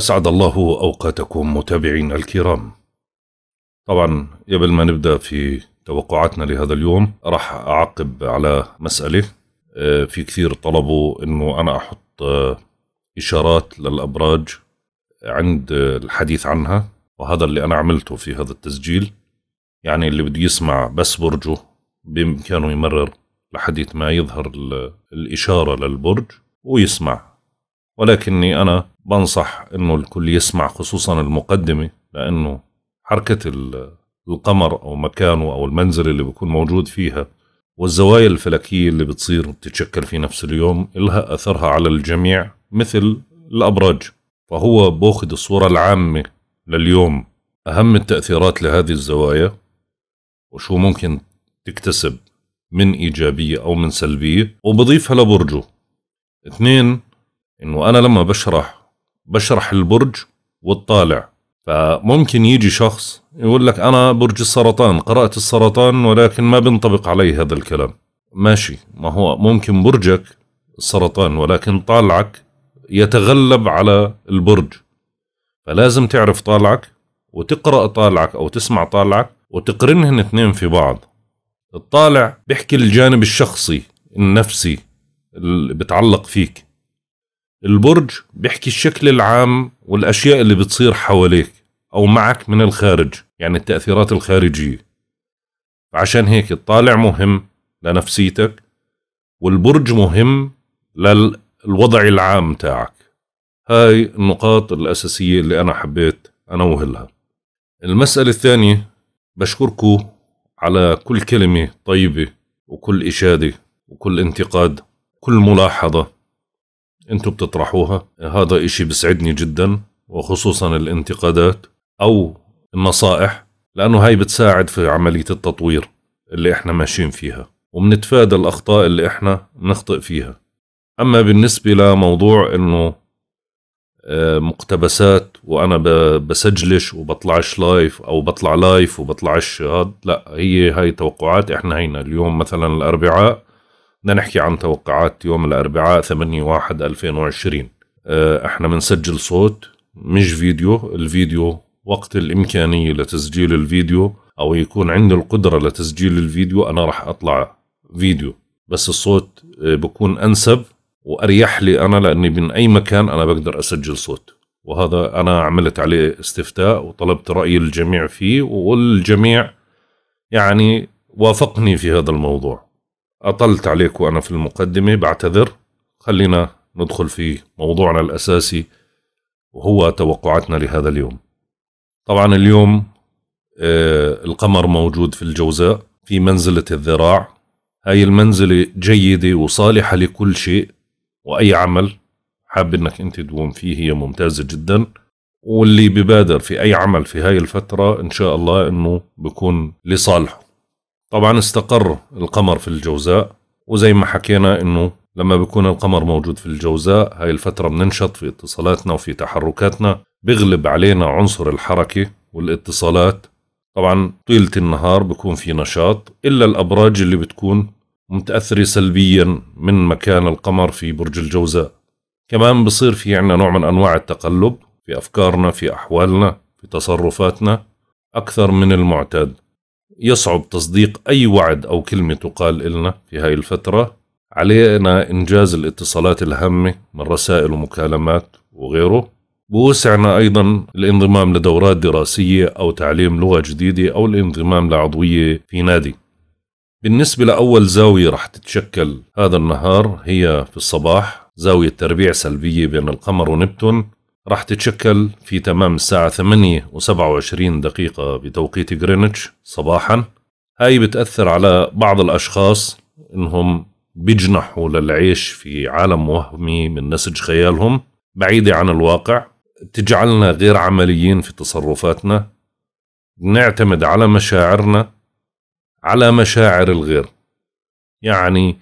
أسعد الله أوقاتكم متابعين الكرام طبعا قبل ما نبدأ في توقعاتنا لهذا اليوم راح أعقب على مسألة آه، في كثير طلبوا أنه أنا أحط آه، إشارات للأبراج عند الحديث عنها وهذا اللي أنا عملته في هذا التسجيل يعني اللي بده يسمع بس برجه بإمكانه يمرر لحديث ما يظهر الإشارة للبرج ويسمع ولكني أنا بنصح أنه الكل يسمع خصوصا المقدمة لأنه حركة القمر أو مكانه أو المنزل اللي بيكون موجود فيها والزوايا الفلكية اللي بتصير وبتتشكل في نفس اليوم إلها أثرها على الجميع مثل الأبراج فهو بأخذ الصورة العامة لليوم أهم التأثيرات لهذه الزوايا وشو ممكن تكتسب من إيجابية أو من سلبية وبضيفها لبرجه اثنين انه انا لما بشرح بشرح البرج والطالع فممكن يجي شخص يقول لك انا برج السرطان قرات السرطان ولكن ما بينطبق علي هذا الكلام ماشي ما هو ممكن برجك السرطان ولكن طالعك يتغلب على البرج فلازم تعرف طالعك وتقرا طالعك او تسمع طالعك وتقرنهن اثنين في بعض الطالع بيحكي الجانب الشخصي النفسي اللي بتعلق فيك البرج بيحكي الشكل العام والأشياء اللي بتصير حواليك أو معك من الخارج يعني التأثيرات الخارجية عشان هيك الطالع مهم لنفسيتك والبرج مهم للوضع العام تاعك هاي النقاط الأساسية اللي أنا حبيت أنوه لها المسألة الثانية بشكركم على كل كلمة طيبة وكل إشادة وكل انتقاد كل ملاحظة انتم بتطرحوها هذا اشي بسعدني جدا وخصوصا الانتقادات او النصائح لانه هاي بتساعد في عملية التطوير اللي احنا ماشيين فيها وبنتفادى الاخطاء اللي احنا نخطئ فيها اما بالنسبة لموضوع انه آه، مقتبسات وانا بسجلش وبطلعش لايف او بطلع لايف وبطلعش هاد لا هي هاي توقعات احنا هينا اليوم مثلا الاربعاء بدنا نحكي عن توقعات يوم الاربعاء 8 1 2020 احنا بنسجل صوت مش فيديو الفيديو وقت الامكانيه لتسجيل الفيديو او يكون عندي القدره لتسجيل الفيديو انا راح اطلع فيديو بس الصوت آه، بكون انسب واريح لي انا لاني من اي مكان انا بقدر اسجل صوت وهذا انا عملت عليه استفتاء وطلبت راي الجميع فيه والجميع يعني وافقني في هذا الموضوع أطلت عليك وأنا في المقدمة بعتذر خلينا ندخل في موضوعنا الأساسي وهو توقعاتنا لهذا اليوم طبعا اليوم آه، القمر موجود في الجوزاء في منزلة الذراع هاي المنزلة جيدة وصالحة لكل شيء وأي عمل حاب انك انت تقوم فيه هي ممتازة جدا واللي ببادر في اي عمل في هاي الفترة ان شاء الله انه بكون لصالحه طبعا استقر القمر في الجوزاء وزي ما حكينا انه لما بيكون القمر موجود في الجوزاء هاي الفترة بننشط في اتصالاتنا وفي تحركاتنا بغلب علينا عنصر الحركة والاتصالات طبعا طيلة النهار بكون في نشاط إلا الأبراج اللي بتكون متأثرة سلبيا من مكان القمر في برج الجوزاء كمان بصير في عنا نوع من أنواع التقلب في أفكارنا في أحوالنا في تصرفاتنا أكثر من المعتاد يصعب تصديق أي وعد أو كلمة تقال إلنا في هاي الفترة علينا إنجاز الاتصالات الهامة من رسائل ومكالمات وغيره بوسعنا أيضا الانضمام لدورات دراسية أو تعليم لغة جديدة أو الانضمام لعضوية في نادي بالنسبة لأول زاوية رح تتشكل هذا النهار هي في الصباح زاوية تربيع سلبية بين القمر ونبتون راح تتشكل في تمام الساعة 8 و27 دقيقة بتوقيت غرينتش صباحا هاي بتأثر على بعض الأشخاص إنهم بيجنحوا للعيش في عالم وهمي من نسج خيالهم بعيدة عن الواقع تجعلنا غير عمليين في تصرفاتنا نعتمد على مشاعرنا على مشاعر الغير يعني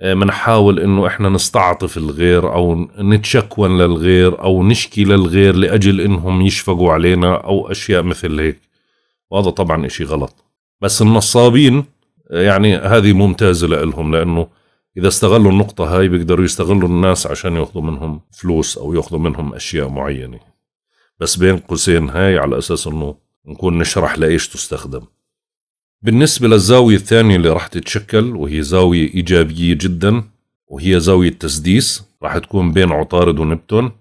بنحاول آه، انه احنا نستعطف الغير او نتشكون للغير او نشكي للغير لاجل انهم يشفقوا علينا او اشياء مثل هيك وهذا طبعا اشي غلط بس النصابين آه، يعني هذه ممتازة لهم لانه اذا استغلوا النقطة هاي بيقدروا يستغلوا الناس عشان ياخذوا منهم فلوس او ياخذوا منهم اشياء معينة بس بين قوسين هاي على اساس انه نكون نشرح لايش تستخدم بالنسبة للزاوية الثانية اللي راح تتشكل وهي زاوية إيجابية جدا وهي زاوية تسديس راح تكون بين عطارد ونبتون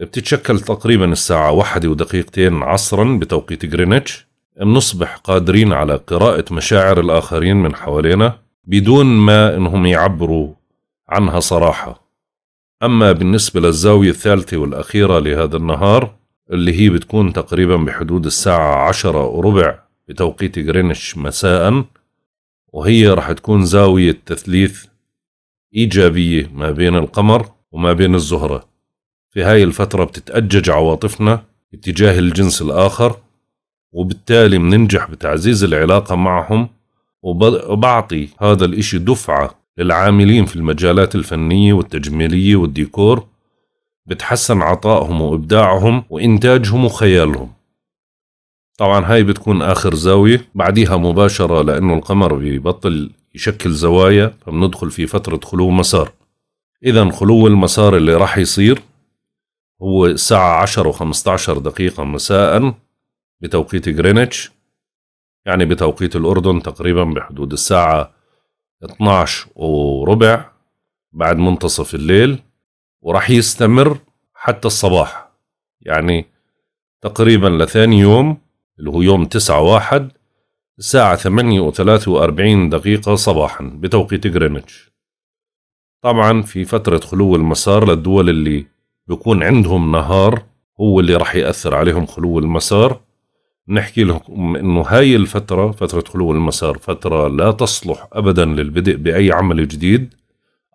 بتتشكل تقريبا الساعة واحدة ودقيقتين عصرا بتوقيت غرينتش بنصبح قادرين على قراءة مشاعر الآخرين من حوالينا بدون ما إنهم يعبروا عنها صراحة أما بالنسبة للزاوية الثالثة والأخيرة لهذا النهار اللي هي بتكون تقريبا بحدود الساعة عشرة وربع بتوقيت غرينتش مساء وهي راح تكون زاوية تثليث إيجابية ما بين القمر وما بين الزهرة في هاي الفترة بتتأجج عواطفنا اتجاه الجنس الآخر وبالتالي مننجح بتعزيز العلاقة معهم وبعطي هذا الإشي دفعة للعاملين في المجالات الفنية والتجميلية والديكور بتحسن عطائهم وإبداعهم وإنتاجهم وخيالهم طبعا هاي بتكون آخر زاوية بعديها مباشرة لأنه القمر بيبطل يشكل زوايا فبندخل في فترة خلو مسار إذا خلو المسار اللي راح يصير هو الساعة عشر وخمسة عشر دقيقة مساء بتوقيت غرينتش يعني بتوقيت الأردن تقريبا بحدود الساعة اتناش وربع بعد منتصف الليل وراح يستمر حتى الصباح يعني تقريبا لثاني يوم اللي هو يوم تسعة واحد الساعة ثمانية وثلاثة وأربعين دقيقة صباحا بتوقيت غرينتش طبعا في فترة خلو المسار للدول اللي بيكون عندهم نهار هو اللي راح يأثر عليهم خلو المسار نحكي لكم انه هاي الفترة فترة خلو المسار فترة لا تصلح ابدا للبدء باي عمل جديد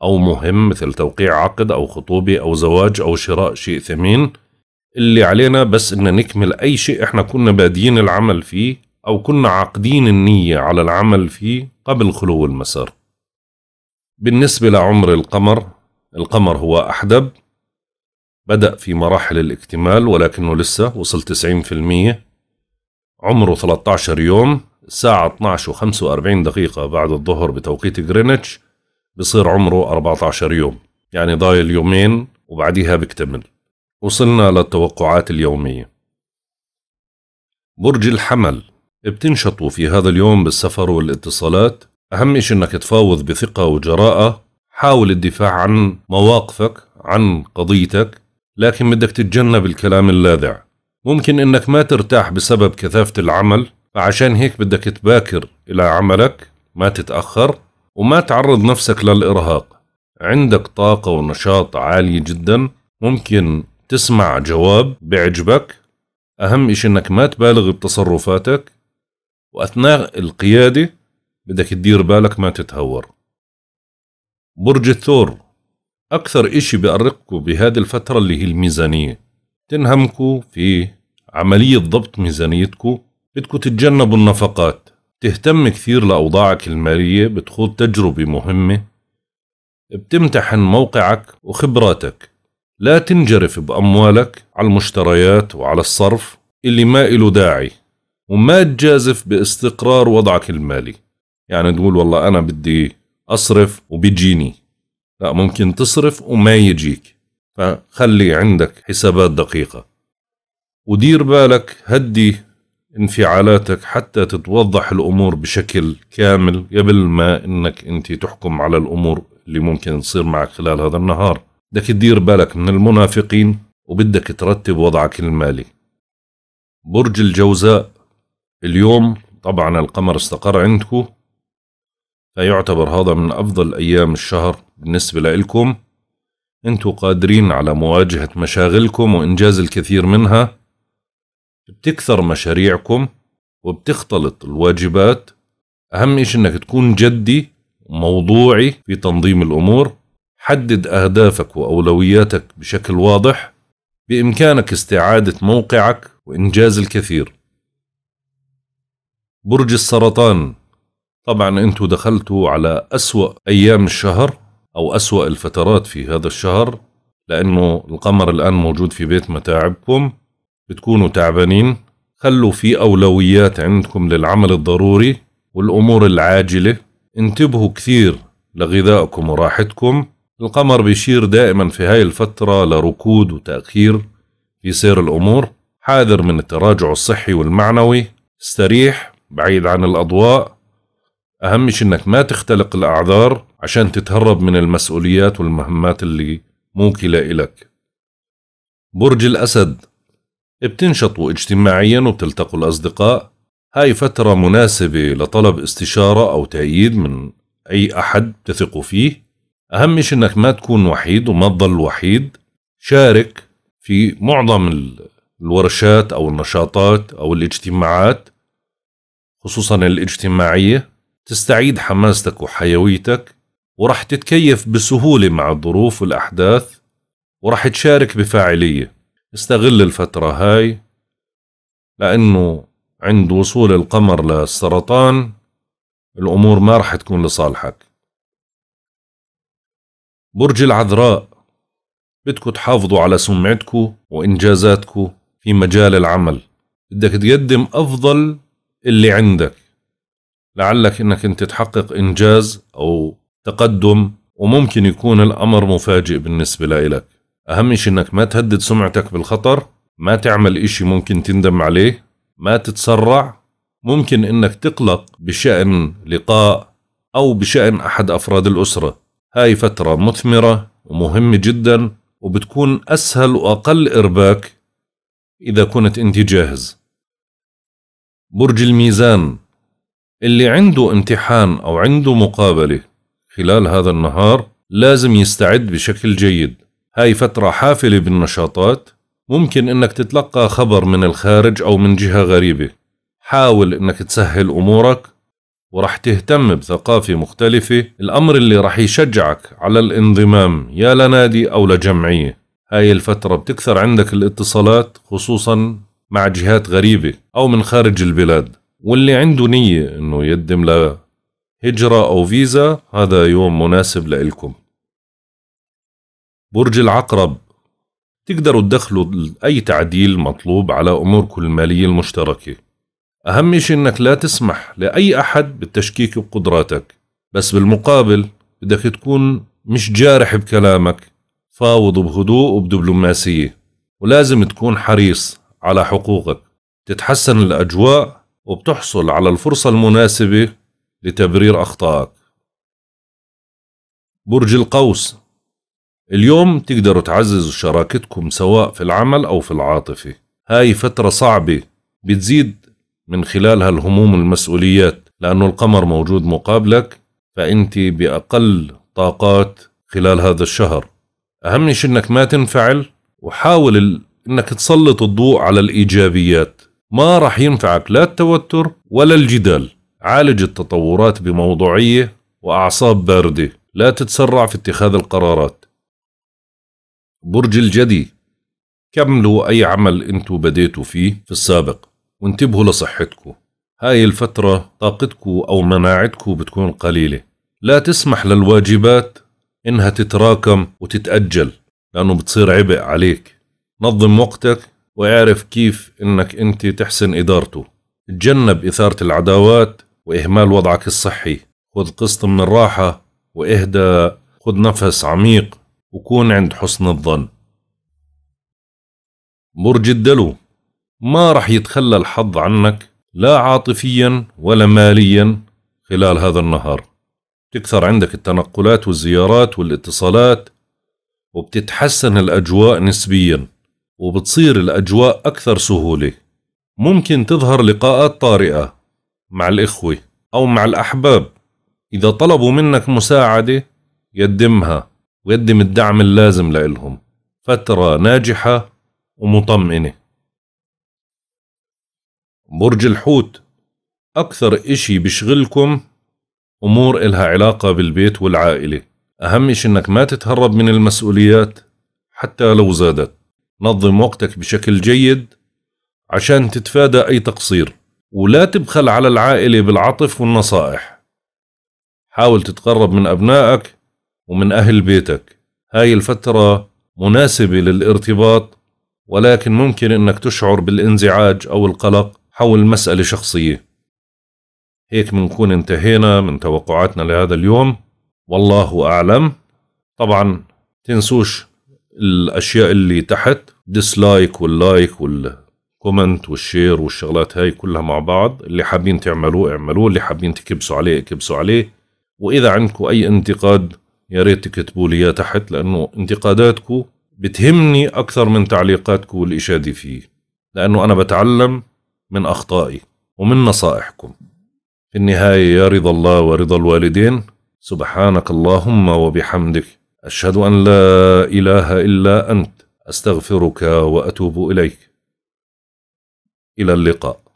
او مهم مثل توقيع عقد او خطوبة او زواج او شراء شيء ثمين اللي علينا بس ان نكمل اي شيء احنا كنا بادين العمل فيه او كنا عاقدين النية على العمل فيه قبل خلو المسار بالنسبة لعمر القمر القمر هو أحدب بدأ في مراحل الاكتمال ولكنه لسه وصل 90% عمره 13 يوم الساعة 12 و 45 دقيقة بعد الظهر بتوقيت جرينتش بصير عمره 14 يوم يعني ضايل يومين وبعديها بيكتمل وصلنا للتوقعات اليومية برج الحمل بتنشطوا في هذا اليوم بالسفر والاتصالات أهم شيء أنك تفاوض بثقة وجراءة حاول الدفاع عن مواقفك عن قضيتك لكن بدك تتجنب الكلام اللاذع ممكن أنك ما ترتاح بسبب كثافة العمل فعشان هيك بدك تباكر إلى عملك ما تتأخر وما تعرض نفسك للإرهاق عندك طاقة ونشاط عالي جدا ممكن تسمع جواب بعجبك أهم إشي إنك ما تبالغ بتصرفاتك وأثناء القيادة بدك تدير بالك ما تتهور برج الثور أكثر إشي بيأرقكم بهذه الفترة اللي هي الميزانية تنهمكوا في عملية ضبط ميزانيتكوا بدكوا تتجنبوا النفقات تهتم كثير لأوضاعك المالية بتخوض تجربة مهمة بتمتحن موقعك وخبراتك لا تنجرف بأموالك على المشتريات وعلى الصرف اللي ما إله داعي وما تجازف باستقرار وضعك المالي يعني تقول والله أنا بدي أصرف وبيجيني لا ممكن تصرف وما يجيك فخلي عندك حسابات دقيقة ودير بالك هدي انفعالاتك حتى تتوضح الأمور بشكل كامل قبل ما أنك أنت تحكم على الأمور اللي ممكن تصير معك خلال هذا النهار بدك تدير بالك من المنافقين وبدك ترتب وضعك المالي برج الجوزاء اليوم طبعا القمر استقر عندكم فيعتبر هذا من أفضل أيام الشهر بالنسبة لإلكم أنتوا قادرين على مواجهة مشاغلكم وإنجاز الكثير منها بتكثر مشاريعكم وبتختلط الواجبات أهم إشي أنك تكون جدي وموضوعي في تنظيم الأمور حدد أهدافك وأولوياتك بشكل واضح بإمكانك استعادة موقعك وإنجاز الكثير برج السرطان طبعا أنتوا دخلتوا على أسوأ أيام الشهر أو أسوأ الفترات في هذا الشهر لأنه القمر الآن موجود في بيت متاعبكم بتكونوا تعبانين خلوا في أولويات عندكم للعمل الضروري والأمور العاجلة انتبهوا كثير لغذائكم وراحتكم القمر بيشير دائما في هاي الفترة لركود وتأخير في سير الأمور حاذر من التراجع الصحي والمعنوي استريح بعيد عن الأضواء أهم شيء إنك ما تختلق الأعذار عشان تتهرب من المسؤوليات والمهمات اللي موكلة إلك برج الأسد بتنشطوا اجتماعيا وبتلتقوا الأصدقاء هاي فترة مناسبة لطلب استشارة أو تأييد من أي أحد تثقوا فيه اهم شيء انك ما تكون وحيد وما تضل وحيد شارك في معظم الورشات او النشاطات او الاجتماعات خصوصا الاجتماعيه تستعيد حماستك وحيويتك وراح تتكيف بسهوله مع الظروف والاحداث وراح تشارك بفاعليه استغل الفتره هاي لانه عند وصول القمر للسرطان الامور ما راح تكون لصالحك برج العذراء بدكم تحافظوا على سمعتكم وإنجازاتكم في مجال العمل بدك تقدم أفضل اللي عندك لعلك إنك أنت تحقق إنجاز أو تقدم وممكن يكون الأمر مفاجئ بالنسبة لإلك أهم شيء إنك ما تهدد سمعتك بالخطر ما تعمل إشي ممكن تندم عليه ما تتسرع ممكن إنك تقلق بشأن لقاء أو بشأن أحد أفراد الأسرة هاي فترة مثمرة ومهمة جدا وبتكون أسهل وأقل إرباك إذا كنت أنت جاهز برج الميزان اللي عنده امتحان أو عنده مقابلة خلال هذا النهار لازم يستعد بشكل جيد هاي فترة حافلة بالنشاطات ممكن انك تتلقى خبر من الخارج او من جهة غريبة حاول انك تسهل امورك ورح تهتم بثقافة مختلفة الأمر اللي رح يشجعك على الانضمام يا لنادي أو لجمعية هاي الفترة بتكثر عندك الاتصالات خصوصا مع جهات غريبة أو من خارج البلاد واللي عنده نية أنه يقدم هجرة أو فيزا هذا يوم مناسب لإلكم برج العقرب تقدروا تدخلوا أي تعديل مطلوب على أموركم المالية المشتركة أهم شيء إنك لا تسمح لأي أحد بالتشكيك بقدراتك بس بالمقابل بدك تكون مش جارح بكلامك فاوض بهدوء وبدبلوماسية ولازم تكون حريص على حقوقك تتحسن الأجواء وبتحصل على الفرصة المناسبة لتبرير أخطائك برج القوس اليوم تقدروا تعززوا شراكتكم سواء في العمل أو في العاطفة هاي فترة صعبة بتزيد من خلالها الهموم والمسؤوليات لأنه القمر موجود مقابلك فأنت بأقل طاقات خلال هذا الشهر أهم شيء أنك ما تنفعل وحاول أنك تسلط الضوء على الإيجابيات ما راح ينفعك لا التوتر ولا الجدال عالج التطورات بموضوعية وأعصاب باردة لا تتسرع في اتخاذ القرارات برج الجدي كملوا أي عمل أنتوا بديتوا فيه في السابق وانتبهوا لصحتكو هاي الفترة طاقتكو أو مناعتكو بتكون قليلة لا تسمح للواجبات إنها تتراكم وتتأجل لأنه بتصير عبء عليك نظم وقتك واعرف كيف إنك أنت تحسن إدارته تجنب إثارة العداوات وإهمال وضعك الصحي خذ قسط من الراحة واهدى خذ نفس عميق وكون عند حسن الظن برج الدلو ما رح يتخلى الحظ عنك لا عاطفيا ولا ماليا خلال هذا النهار تكثر عندك التنقلات والزيارات والاتصالات وبتتحسن الأجواء نسبيا وبتصير الأجواء أكثر سهولة ممكن تظهر لقاءات طارئة مع الإخوة أو مع الأحباب إذا طلبوا منك مساعدة يقدمها ويقدم الدعم اللازم لإلهم فترة ناجحة ومطمئنة برج الحوت أكثر إشي بشغلكم أمور إلها علاقة بالبيت والعائلة أهم إشي إنك ما تتهرب من المسؤوليات حتى لو زادت نظم وقتك بشكل جيد عشان تتفادى أي تقصير ولا تبخل على العائلة بالعطف والنصائح حاول تتقرب من أبنائك ومن أهل بيتك هاي الفترة مناسبة للارتباط ولكن ممكن أنك تشعر بالانزعاج أو القلق حول مسألة شخصية هيك بنكون انتهينا من توقعاتنا لهذا اليوم والله أعلم طبعا تنسوش الأشياء اللي تحت ديسلايك واللايك والكومنت والشير والشغلات هاي كلها مع بعض اللي حابين تعملوه اعملوه اللي حابين تكبسوا عليه اكبسوا عليه وإذا عندكم أي انتقاد يا ريت تكتبوا لي اياه تحت لأنه انتقاداتكم بتهمني أكثر من تعليقاتكم والإشادة فيه لأنه أنا بتعلم من أخطائي ومن نصائحكم في النهاية يا رضا الله ورضا الوالدين سبحانك اللهم وبحمدك أشهد أن لا إله إلا أنت أستغفرك وأتوب إليك إلى اللقاء